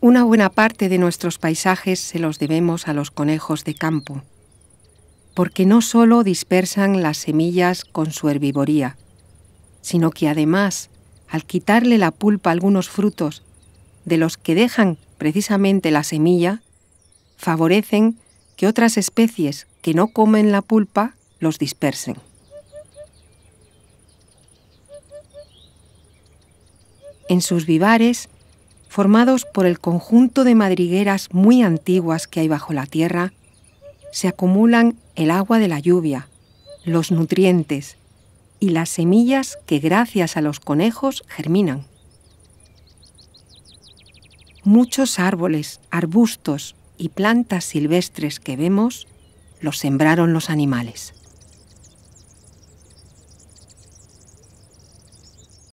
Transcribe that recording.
Una buena parte de nuestros paisajes se los debemos a los conejos de campo, porque no solo dispersan las semillas con su herbivoría, sino que además, al quitarle la pulpa a algunos frutos, de los que dejan precisamente la semilla, favorecen que otras especies que no comen la pulpa los dispersen. En sus vivares, formados por el conjunto de madrigueras muy antiguas que hay bajo la tierra, se acumulan el agua de la lluvia, los nutrientes y las semillas que gracias a los conejos germinan. Muchos árboles, arbustos y plantas silvestres que vemos los sembraron los animales.